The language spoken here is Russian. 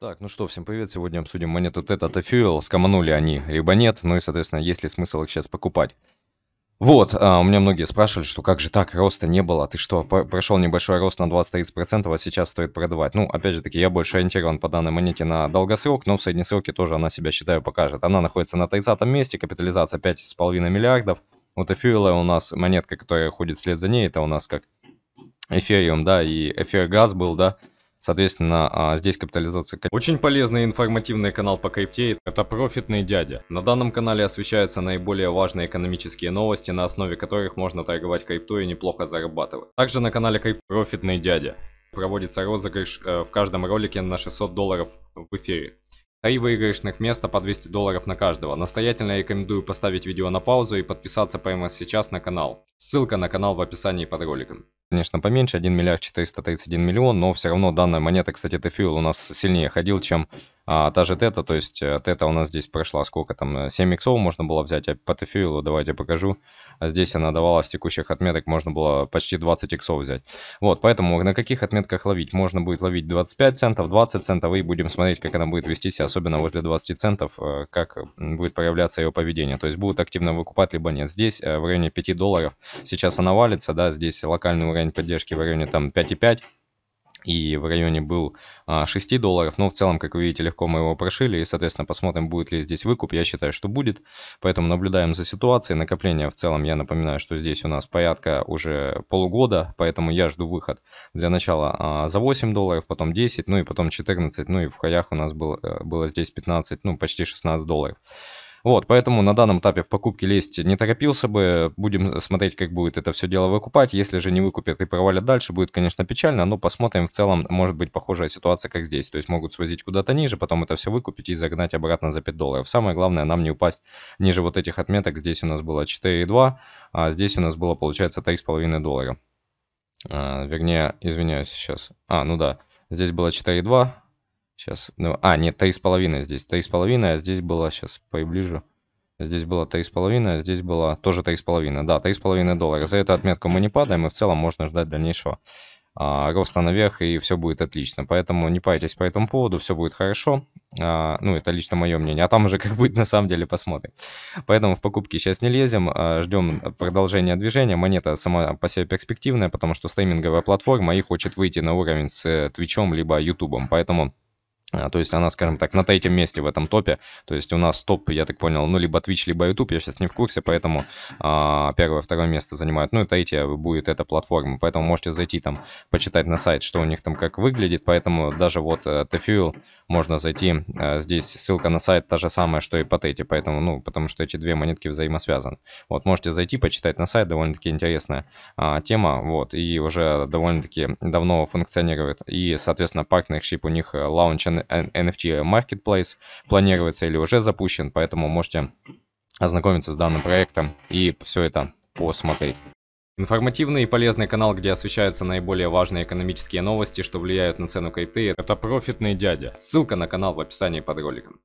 Так, ну что, всем привет. Сегодня обсудим монету Theta Fuel. Скоманули они, либо нет. Ну и, соответственно, есть ли смысл их сейчас покупать. Вот, а, у меня многие спрашивали, что как же так, роста не было, ты что, прошел небольшой рост на 20-30%, а сейчас стоит продавать. Ну, опять же таки, я больше ориентирован по данной монете на долгосрок, но в среднесроке тоже она себя, считаю, покажет. Она находится на 30 месте, капитализация 5,5 миллиардов. У Тефюэла у нас монетка, которая ходит вслед за ней, это у нас как эфириум, да, и эфир газ был, да, Соответственно, а, здесь капитализация... Очень полезный и информативный канал по крипте – это «Профитный дядя». На данном канале освещаются наиболее важные экономические новости, на основе которых можно торговать крипту и неплохо зарабатывать. Также на канале Крип... «Профитный дядя» проводится розыгрыш э, в каждом ролике на 600 долларов в эфире. Три выигрышных места по 200 долларов на каждого. Настоятельно рекомендую поставить видео на паузу и подписаться прямо сейчас на канал. Ссылка на канал в описании под роликом конечно, поменьше, 1 миллиард 431 миллион, но все равно данная монета, кстати, это Тефиул у нас сильнее ходил, чем а та же тета, то есть э, тета у нас здесь прошла сколько там, 7 э, иксов можно было взять, а по тефилу давайте покажу. А здесь она давала с текущих отметок, можно было почти 20 иксов взять. Вот, поэтому на каких отметках ловить? Можно будет ловить 25 центов, 20 центов, и будем смотреть, как она будет вести себя, особенно возле 20 центов, э, как будет проявляться ее поведение. То есть будут активно выкупать, либо нет. Здесь в районе 5 долларов сейчас она валится, да, здесь локальный уровень поддержки в районе там 5,5 и в районе был 6 а, долларов. Но в целом, как вы видите, легко мы его прошили. И, соответственно, посмотрим, будет ли здесь выкуп. Я считаю, что будет. Поэтому наблюдаем за ситуацией. Накопление в целом, я напоминаю, что здесь у нас порядка уже полугода. Поэтому я жду выход для начала а, за 8 долларов, потом 10, ну и потом 14. Ну и в хаях у нас было, э, было здесь 15, ну почти 16 долларов. Вот, поэтому на данном этапе в покупке лезть не торопился бы. Будем смотреть, как будет это все дело выкупать. Если же не выкупят и провалят дальше, будет, конечно, печально, но посмотрим. В целом может быть похожая ситуация, как здесь. То есть могут свозить куда-то ниже, потом это все выкупить и загнать обратно за 5 долларов. Самое главное, нам не упасть ниже вот этих отметок. Здесь у нас было 4,2, а здесь у нас было, получается, 3,5 доллара. А, вернее, извиняюсь сейчас. А, ну да, здесь было 4,2, Сейчас, ну, а, нет, 3,5 здесь. 3,5, а здесь было, сейчас поближе. Здесь было 3,5, а здесь было тоже 3,5. Да, 3,5 доллара. За эту отметку мы не падаем, и в целом можно ждать дальнейшего а, роста наверх, и все будет отлично. Поэтому не парьтесь по этому поводу, все будет хорошо. А, ну, это лично мое мнение. А там уже как будет на самом деле посмотрим. Поэтому в покупки сейчас не лезем, а, ждем продолжения движения. Монета сама по себе перспективная, потому что стриминговая платформа и хочет выйти на уровень с э, Твичом либо Ютубом. Поэтому а, то есть она, скажем так, на третьем месте в этом топе. То есть у нас топ, я так понял, ну, либо Twitch, либо YouTube, я сейчас не в курсе, поэтому а, первое, второе место занимают. Ну, и третье будет эта платформа, поэтому можете зайти там, почитать на сайт, что у них там как выглядит. Поэтому даже вот э, TFuel можно зайти, э, здесь ссылка на сайт та же самая, что и по тете, поэтому, ну, потому что эти две монетки взаимосвязаны. Вот, можете зайти, почитать на сайт, довольно-таки интересная а, тема, вот, и уже довольно-таки давно функционирует. И, соответственно, партнершип у них э, лаунчен NFT Marketplace планируется или уже запущен, поэтому можете ознакомиться с данным проектом и все это посмотреть. Информативный и полезный канал, где освещаются наиболее важные экономические новости, что влияют на цену крипты, это профитный дядя. Ссылка на канал в описании под роликом.